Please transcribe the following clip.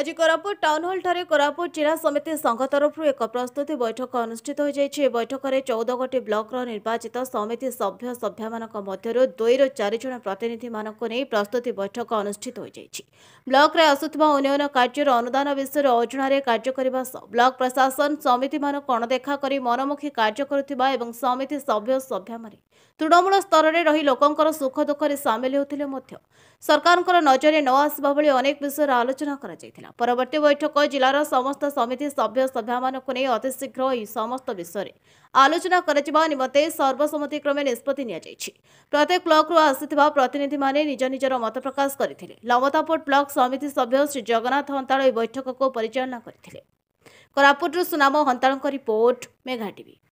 ଆଜି କୋରାପୁଟ ଟାଉନହଲ୍ଠାରେ କୋରାପୁଟ ଜିଲ୍ଲା ସମିତି ସଂଘ ତରଫରୁ ଏକ ପ୍ରସ୍ତୁତି ବୈଠକ ଅନୁଷ୍ଠିତ ହୋଇଯାଇଛି ଏହି ବୈଠକରେ ଚଉଦ ଗୋଟି ବ୍ଲକର ନିର୍ବାଚିତ ସମିତି ସଭ୍ୟ ସଭ୍ୟମାନଙ୍କ ମଧ୍ୟରୁ ଦୁଇରୁ ଚାରି ଜଣ ପ୍ରତିନିଧିମାନଙ୍କୁ ନେଇ ପ୍ରସ୍ତୁତି ବୈଠକ ଅନୁଷ୍ଠିତ ହୋଇଯାଇଛି ବ୍ଲକରେ ଆସୁଥିବା ଉନ୍ନୟନ କାର୍ଯ୍ୟର ଅନୁଦାନ ବିଷୟରେ ଅଜଣାରେ କାର୍ଯ୍ୟ କରିବା ସହ ବ୍ଲକ ପ୍ରଶାସନ ସମିତିମାନଙ୍କୁ ଅଣଦେଖା କରି ମନମୁଖୀ କାର୍ଯ୍ୟ କରୁଥିବା ଏବଂ ସମିତି ସଭ୍ୟ ସଭ୍ୟମାନେ ତୃଣମୂଳ ସ୍ତରରେ ରହି ଲୋକଙ୍କର ସୁଖ ଦୁଃଖରେ ସାମିଲ ହେଉଥିଲେ ମଧ୍ୟ ସରକାରଙ୍କର ନଜରରେ ନ ଆସିବା ଭଳି ଅନେକ ବିଷୟରେ ଆଲୋଚନା କରାଯାଇଥିଲା ପରବର୍ତ୍ତୀ ବୈଠକ ଜିଲ୍ଲାର ସମସ୍ତ ସମିତି ସଭ୍ୟ ସଭ୍ୟାମାନଙ୍କୁ ନେଇ ଅତିଶୀଘ୍ର ଏହି ସମସ୍ତ ବିଷୟରେ ଆଲୋଚନା କରାଯିବା ନିମନ୍ତେ ସର୍ବସମ୍ମତିକ୍ରମେ ନିଷ୍ପତ୍ତି ନିଆଯାଇଛି ପ୍ରତ୍ୟେକ ବ୍ଲକ୍ରୁ ଆସିଥିବା ପ୍ରତିନିଧିମାନେ ନିଜ ନିଜର ମତ ପ୍ରକାଶ କରିଥିଲେ ଲମତାପୁଟ ବ୍ଲକ ସମିତି ସଭ୍ୟ ଶ୍ରୀ ଜଗନ୍ନାଥ ହନ୍ତାଳ ଏହି ବୈଠକକୁ ପରିଚାଳନା କରିଥିଲେ କୋରାପୁଟରୁ ସୁନାମ ହନ୍ତାଳଙ୍କ ରିପୋର୍ଟ ମେଘାଟିଭି